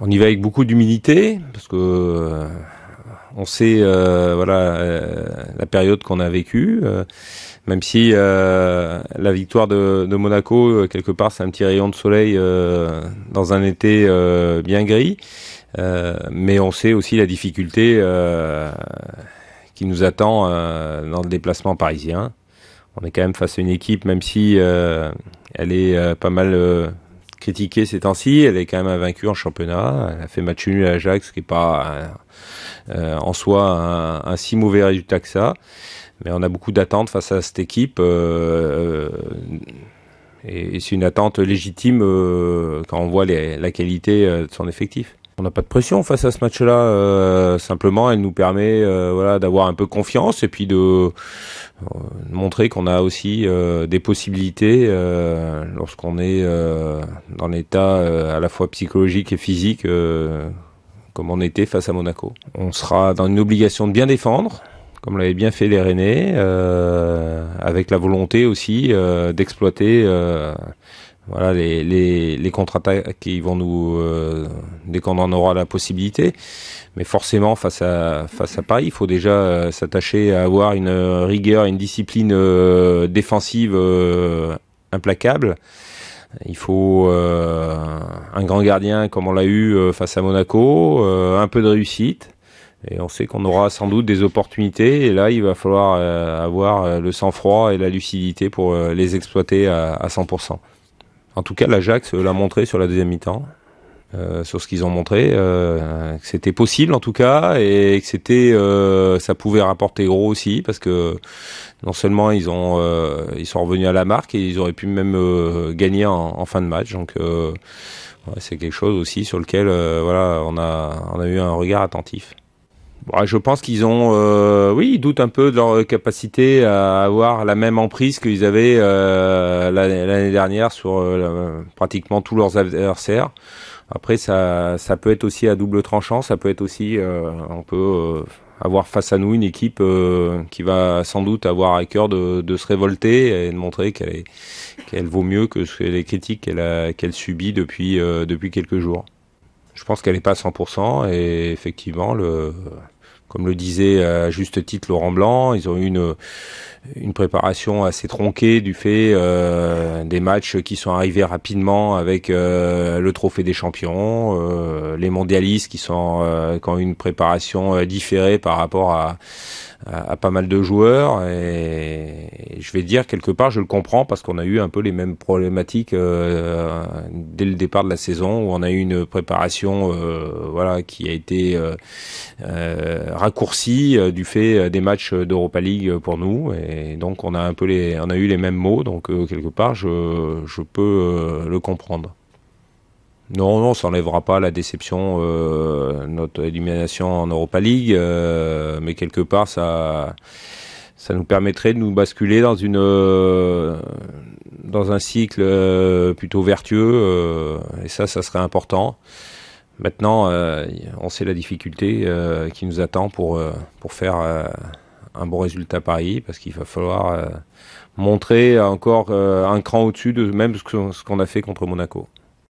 On y va avec beaucoup d'humilité parce que euh, on sait euh, voilà euh, la période qu'on a vécue. même si la victoire de, Monaco quelque part c'est un petit rayon de soleil dans un été bien gris, mais on sait aussi la difficulté qui nous attend dans le déplacement parisien. On est quand même face à une équipe, même si elle est pas mal critiquée ces temps-ci. Elle est quand même invaincue en championnat. Elle a fait match nul à Ajax, ce qui n'est pas euh, euh, en soi un, si mauvais résultat que ça. Mais on a beaucoup d'attentes face à cette équipe. Euh, et, c'est une attente légitime quand on voit la qualité de son effectif on n'a pas de pression face à ce match-là. Euh, simplement, elle nous permet euh, voilà, d'avoir un peu confiance et puis de, euh, montrer qu'on a aussi des possibilités lorsqu'on est dans l'état à la fois psychologique et physique comme on était face à Monaco. On sera dans une obligation de bien défendre, comme l'avait bien fait les Rennais, avec la volonté aussi d'exploiter voilà les, les, contre-attaques qui vont nous euh, dès qu'on en aura la possibilité. Mais forcément face à Paris, il faut déjà euh, s'attacher à avoir une euh, rigueur, une discipline défensive implacable. Il faut un grand gardien comme on l'a eu face à Monaco, un peu de réussite. Et on sait qu'on aura sans doute des opportunités. Et là, il va falloir avoir le sang-froid et la lucidité pour les exploiter à 100%. En tout cas, l'Ajax l'a montré sur la deuxième mi-temps. Euh, sur ce qu'ils ont montré, euh, que c'était possible en tout cas et que c'était, euh, ça pouvait rapporter gros aussi parce que non seulement ils ont, ils sont revenus à la marque et ils auraient pu même gagner en, fin de match. Donc c'est quelque chose aussi sur lequel voilà, on a eu un regard attentif. Ah, je pense qu'ils ont, euh, oui, ils doutent un peu de leur capacité à avoir la même emprise qu'ils avaient euh, l'année dernière sur euh, pratiquement tous leurs adversaires. Après, ça, ça peut être aussi à double tranchant, ça peut être aussi, on peut avoir face à nous une équipe qui va sans doute avoir à cœur de, se révolter et de montrer qu'elle vaut mieux que les critiques qu'elle qu'elle subit depuis depuis quelques jours je pense qu'elle n'est pas à 100%. Et effectivement, le, comme le disait euh, à juste titre Laurent Blanc, ils ont eu une, une préparation assez tronquée du fait euh, des matchs qui sont arrivés rapidement avec euh, le trophée des champions, les mondialistes qui sont qui une préparation différée par rapport à à, pas mal de joueurs. Et, je vais dire, quelque part, je le comprends parce qu'on a eu un peu les mêmes problématiques euh, dès le départ de la saison où on a eu une préparation euh, voilà, qui a été euh, euh raccourcie du fait des matchs d'Europa League pour nous. Et donc, on a, un peu les, on a eu les mêmes mots. Donc, quelque part, je, je peux le comprendre. Non, non, ça n'enlèvera pas la déception, euh, notre élimination en Europa League, euh, mais quelque part, ça, ça nous permettrait de nous basculer dans une, euh, dans un cycle euh, plutôt vertueux, et ça, ça serait important. Maintenant, on sait la difficulté qui nous attend pour, pour faire un bon résultat à Paris, parce qu'il va falloir montrer encore un cran au-dessus de même ce qu'on a fait contre Monaco.